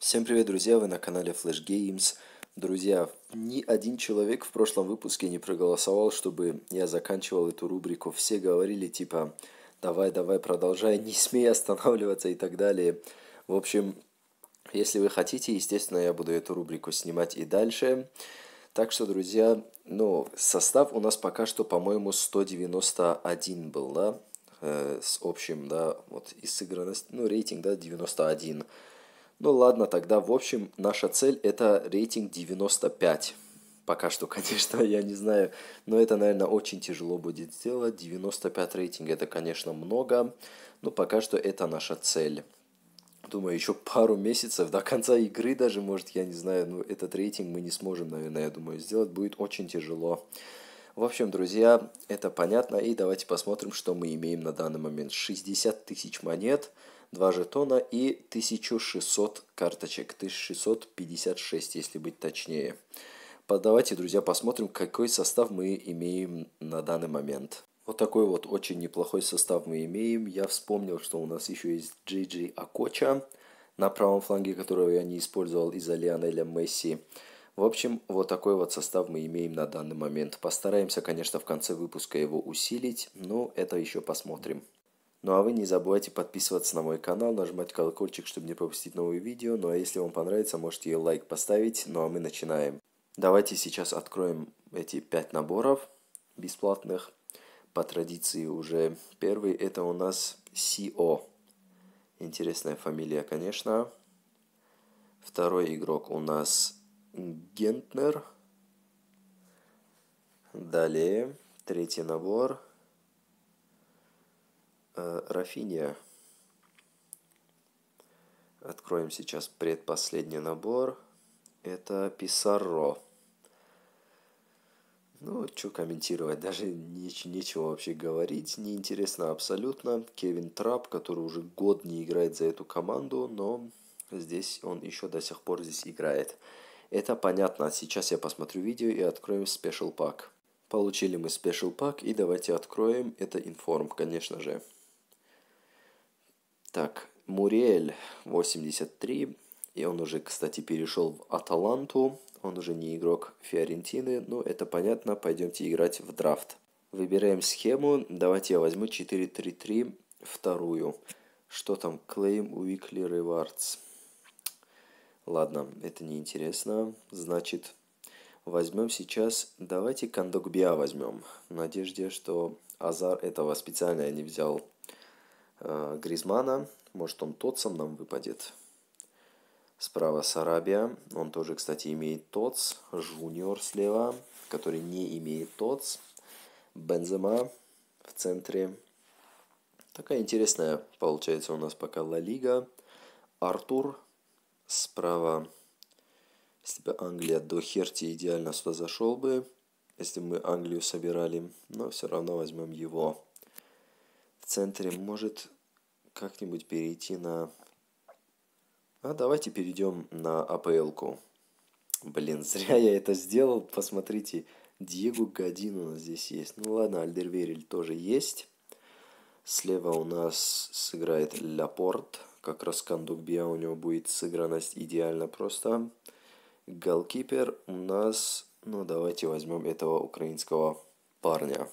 Всем привет, друзья! Вы на канале Flash Games. Друзья, ни один человек в прошлом выпуске не проголосовал, чтобы я заканчивал эту рубрику. Все говорили типа «давай, давай, продолжай, не смей останавливаться» и так далее. В общем, если вы хотите, естественно, я буду эту рубрику снимать и дальше. Так что, друзья, ну, состав у нас пока что, по-моему, 191 был, да? Э, с общим, да, вот и сыгранность, ну, рейтинг, да, 91. Ну ладно, тогда, в общем, наша цель это рейтинг 95. Пока что, конечно, я не знаю, но это, наверное, очень тяжело будет сделать. 95 рейтинг это, конечно, много, но пока что это наша цель. Думаю, еще пару месяцев до конца игры даже, может, я не знаю, но этот рейтинг мы не сможем, наверное, я думаю, сделать. Будет очень тяжело. В общем, друзья, это понятно. И давайте посмотрим, что мы имеем на данный момент. 60 тысяч монет. 2 жетона и 1600 карточек, 1656, если быть точнее. Давайте, друзья, посмотрим, какой состав мы имеем на данный момент. Вот такой вот очень неплохой состав мы имеем. Я вспомнил, что у нас еще есть Джиджи Акоча на правом фланге, которого я не использовал из-за Лионеля Месси. В общем, вот такой вот состав мы имеем на данный момент. Постараемся, конечно, в конце выпуска его усилить, но это еще посмотрим. Ну а вы не забывайте подписываться на мой канал, нажимать колокольчик, чтобы не пропустить новые видео. Ну а если вам понравится, можете лайк поставить. Ну а мы начинаем. Давайте сейчас откроем эти пять наборов бесплатных. По традиции уже первый это у нас СИО. Интересная фамилия, конечно. Второй игрок у нас Гентнер. Далее, третий набор – Э, Рафиния. Откроем сейчас предпоследний набор. Это Писаро. Ну, что комментировать, даже нич- нечего вообще говорить, неинтересно абсолютно. Кевин Трап, который уже год не играет за эту команду, но здесь он еще до сих пор здесь играет. Это понятно, сейчас я посмотрю видео и откроем спешл пак. Получили мы спешл пак и давайте откроем, это информ, конечно же. Так, Муриэль 83, и он уже, кстати, перешел в Аталанту, он уже не игрок Фиорентины, ну это понятно, пойдемте играть в драфт. Выбираем схему, давайте я возьму 4-3-3, вторую. Что там, Claim Weekly Rewards. Ладно, это неинтересно, значит, возьмем сейчас, давайте Кондокбиа возьмем, в надежде, что Азар этого специально не взял Э, Гризмана. Может, он тотсом нам выпадет. Справа Сарабия. Он тоже, кстати, имеет тотс. Жуниор слева, который не имеет тотс. Бензема в центре. Такая интересная получается у нас пока Ла Лига. Артур справа. Если бы Англия до Херти идеально сюда зашел бы, если бы мы Англию собирали, но все равно возьмем его центре может как-нибудь перейти на... А давайте перейдем на АПЛ-ку. Блин, зря я это сделал. Посмотрите, Диего Годин у нас здесь есть. Ну ладно, Альдерверель тоже есть. Слева у нас сыграет лапорт Как раз Кандукбия у него будет сыгранность идеально просто. Голкипер у нас... Ну, давайте возьмем этого украинского парня.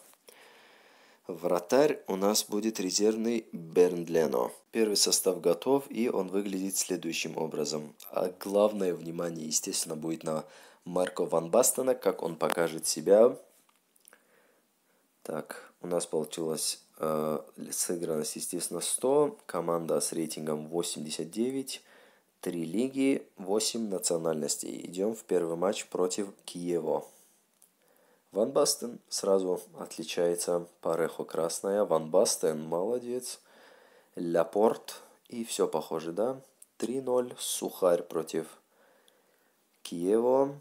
Вратарь у нас будет резервный Берндлено. Первый состав готов, и он выглядит следующим образом. А главное внимание, естественно, будет на Марко Ван Бастена, как он покажет себя. Так, у нас получилось э, сыгранность, естественно, 100. Команда с рейтингом 89. Три лиги, 8 национальностей. Идем в первый матч против Киева. Ван Бастен сразу отличается. Парехо красная, Ван Бастен молодец. Ляпорт и все похоже, да? 3-0, Сухарь против Киева.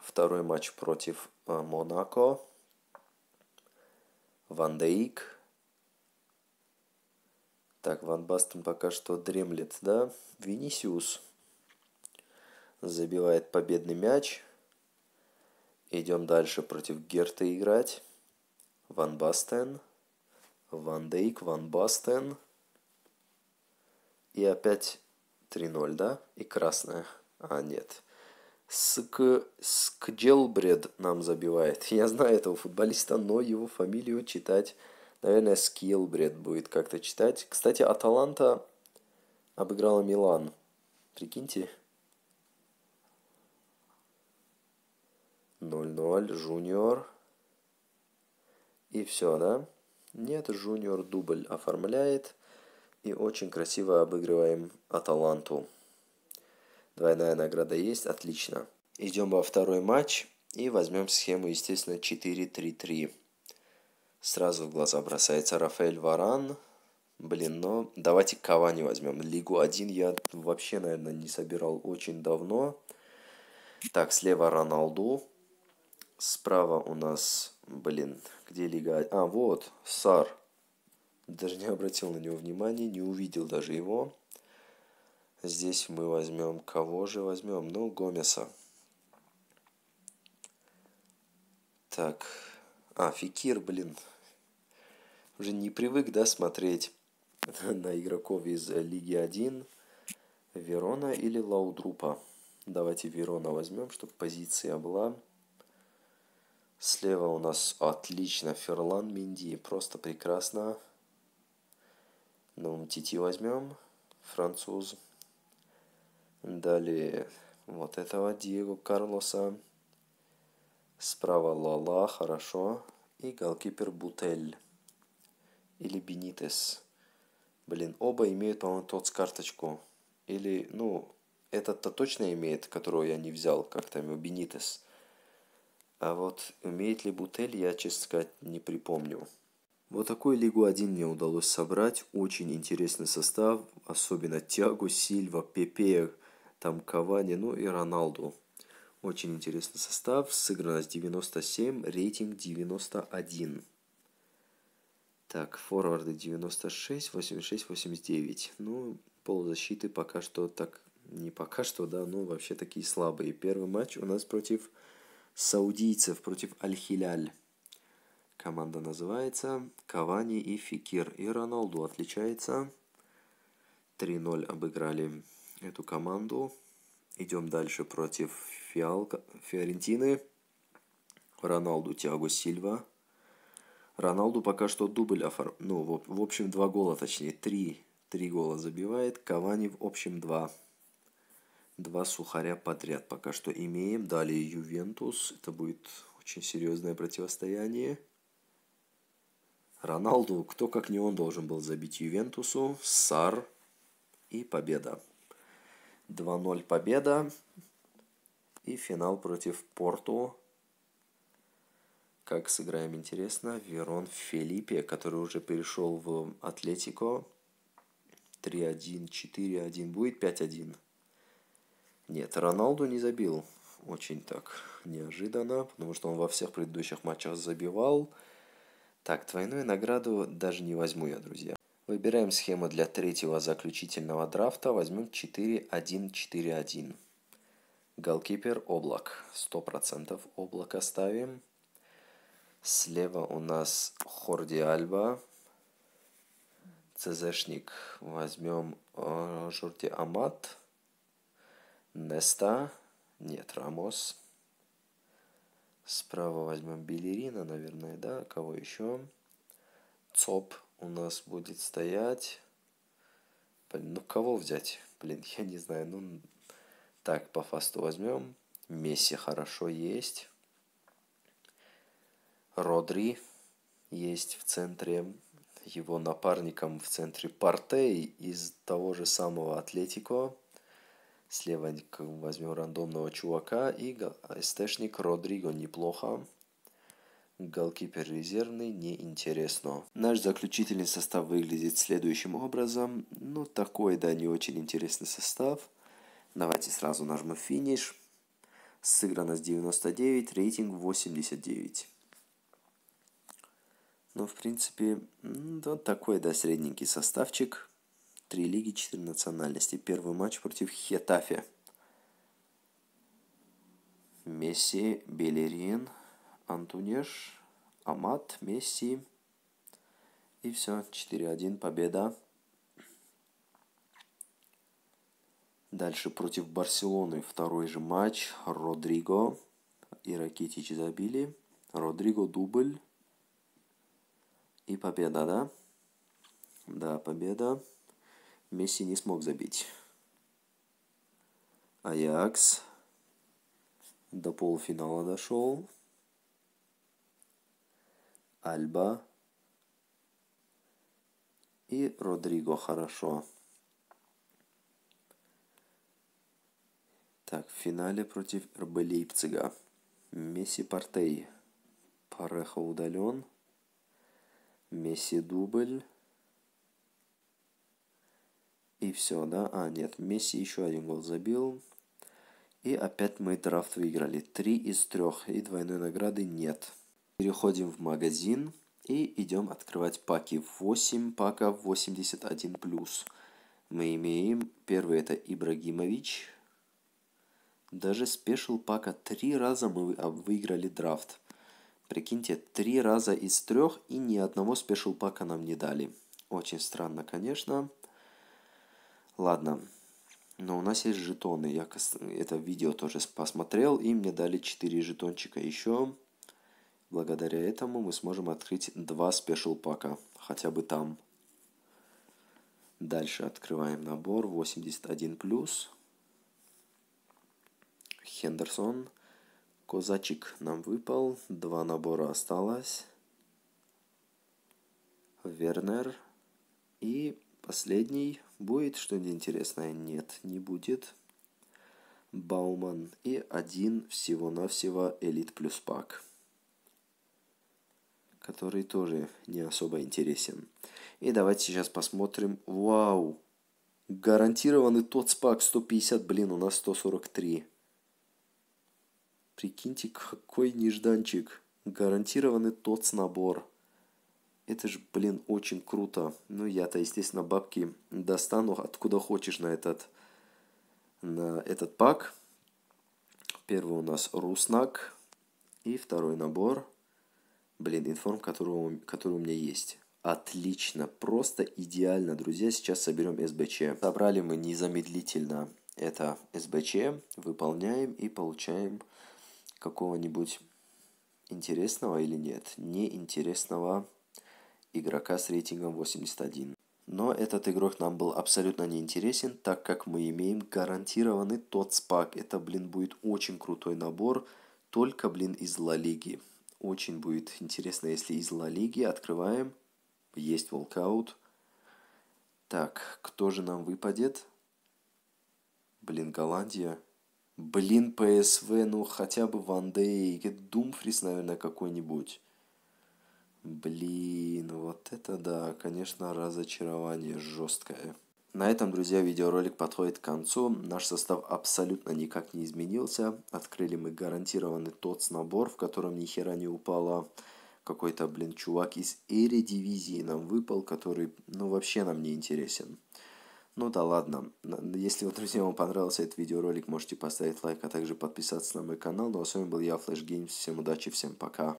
Второй матч против э, Монако. Ван Дейк. Так, Ван Бастен пока что дремлет, да? Винисиус забивает победный мяч – Идем дальше против Герта играть. Ван Бастен. Ван Дейк, Ван Бастен. И опять 3-0, да? И красная. А, нет. Ск... Скджелбред нам забивает. Я знаю этого футболиста, но его фамилию читать, наверное, Скилбред будет как-то читать. Кстати, Аталанта обыграла Милан. Прикиньте, 0-0, жуниор. И все, да? Нет, жуниор дубль оформляет. И очень красиво обыгрываем Аталанту. Двойная награда есть, отлично. Идем во второй матч и возьмем схему, естественно, 4-3-3. Сразу в глаза бросается Рафаэль Варан. Блин, но ну, давайте Кавани возьмем. Лигу 1 я вообще, наверное, не собирал очень давно. Так, слева Роналду. Справа у нас, блин, где Лига... А? а, вот, Сар. Даже не обратил на него внимания, не увидел даже его. Здесь мы возьмем... Кого же возьмем? Ну, Гомеса. Так. А, Фикир, блин. Уже не привык, да, смотреть на игроков из Лиги 1. Верона или Лаудрупа? Давайте Верона возьмем, чтобы позиция была... Слева у нас отлично Ферлан Минди, просто прекрасно. Ну, Тити возьмем, француз. Далее вот этого Диего Карлоса. Справа Лала, хорошо. И голкипер Бутель. Или Бенитес. Блин, оба имеют, по-моему, тот с карточку. Или, ну, этот-то точно имеет, которого я не взял, как там его, Бенитес. А вот умеет ли я честно сказать, не припомню. Вот такой Лигу-1 мне удалось собрать. Очень интересный состав, особенно Тиагу, Сильва, Пепе, там Кавани, ну и Роналду. Очень интересный состав, сыгранность 97, рейтинг 91. Так, форварды 96, 86, 89. Ну, полузащиты пока что так, не пока что, да, но вообще такие слабые. Первый матч у нас против саудийцев против Аль-Хиляль. Команда называется Кавани и Фикир. И Роналду отличается. 3-0 обыграли эту команду. Идем дальше против Фиалка, Фиорентины. Роналду, Тиаго Сильва. Роналду пока что дубль оформ... Ну, в, в общем, два гола, точнее, три. Три гола забивает. Кавани в общем два два сухаря подряд пока что имеем. Далее Ювентус. Это будет очень серьезное противостояние. Роналду, кто как не он должен был забить Ювентусу. Сар и победа. 2-0 победа. И финал против Порту. Как сыграем интересно, Верон Фелипе, который уже перешел в Атлетико. 3-1, 4-1 будет, 5-1. Нет, Роналду не забил очень так неожиданно, потому что он во всех предыдущих матчах забивал. Так, двойную награду даже не возьму я, друзья. Выбираем схему для третьего заключительного драфта. Возьмем 4-1-4-1. Голкипер облак. 100% облака ставим. Слева у нас Хорди Альба. ЦЗшник. Возьмем э, Жорди Амат. Неста. Нет, Рамос. Справа возьмем Белерина, наверное, да? Кого еще? ЦОП у нас будет стоять. Блин, ну кого взять? Блин, я не знаю. Ну, так, по фасту возьмем. Месси хорошо есть. Родри есть в центре. Его напарником в центре Партей из того же самого Атлетико. Слева возьмем рандомного чувака и СТшник Родриго неплохо. Голкипер резервный, неинтересно. Наш заключительный состав выглядит следующим образом. Ну, такой, да, не очень интересный состав. Давайте сразу нажму финиш. Сыграно с 99, рейтинг 89. Ну, в принципе, вот такой, да, средненький составчик. Три лиги, четыре национальности. Первый матч против Хетафе. Месси, Белерин, Антунеш, Амат, Месси. И все, 4-1, победа. Дальше против Барселоны второй же матч. Родриго и Ракитич забили. Родриго дубль. И победа, да? Да, победа. Месси не смог забить. Аякс до полуфинала дошел. Альба и Родриго хорошо. Так, в финале против РБ Лейпцига. Месси Портей. Пареха удален. Месси дубль. И все, да? А, нет, Месси еще один гол забил. И опять мы драфт выиграли. Три из трех. И двойной награды нет. Переходим в магазин и идем открывать паки. 8 паков 81 плюс. Мы имеем первый это Ибрагимович. Даже спешил пака три раза мы а, выиграли драфт. Прикиньте, три раза из трех и ни одного спешил пака нам не дали. Очень странно, конечно. Ладно, но у нас есть жетоны. Я это видео тоже посмотрел, и мне дали 4 жетончика еще. Благодаря этому мы сможем открыть два спешл пака, хотя бы там. Дальше открываем набор 81+. Хендерсон. Козачик нам выпал. Два набора осталось. Вернер. И последний Будет что-нибудь интересное? Нет, не будет. Бауман и один всего-навсего элит плюс пак, который тоже не особо интересен. И давайте сейчас посмотрим. Вау! Гарантированный тот спак 150, блин, у нас 143. Прикиньте, какой нежданчик. Гарантированный тот набор. Это же, блин, очень круто. Ну, я-то, естественно, бабки достану откуда хочешь на этот, на этот пак. Первый у нас Руснак. И второй набор, блин, информ, которого, который у меня есть. Отлично, просто идеально, друзья. Сейчас соберем СБЧ. Собрали мы незамедлительно это СБЧ, выполняем и получаем какого-нибудь интересного или нет. Неинтересного интересного игрока с рейтингом 81. Но этот игрок нам был абсолютно неинтересен, так как мы имеем гарантированный тот спак. Это, блин, будет очень крутой набор, только, блин, из Ла Лиги. Очень будет интересно, если из Ла Лиги открываем. Есть волкаут. Так, кто же нам выпадет? Блин, Голландия. Блин, ПСВ, ну хотя бы Ван Дейк, Думфрис, наверное, какой-нибудь. Блин, вот это да, конечно, разочарование жесткое. На этом, друзья, видеоролик подходит к концу. Наш состав абсолютно никак не изменился. Открыли мы гарантированный тот набор, в котором ни хера не упало. Какой-то, блин, чувак из Эри дивизии нам выпал, который, ну, вообще нам не интересен. Ну да ладно. Если, вот, друзья, вам понравился этот видеоролик, можете поставить лайк, а также подписаться на мой канал. Ну а с вами был я, Flash Games. Всем удачи, всем пока.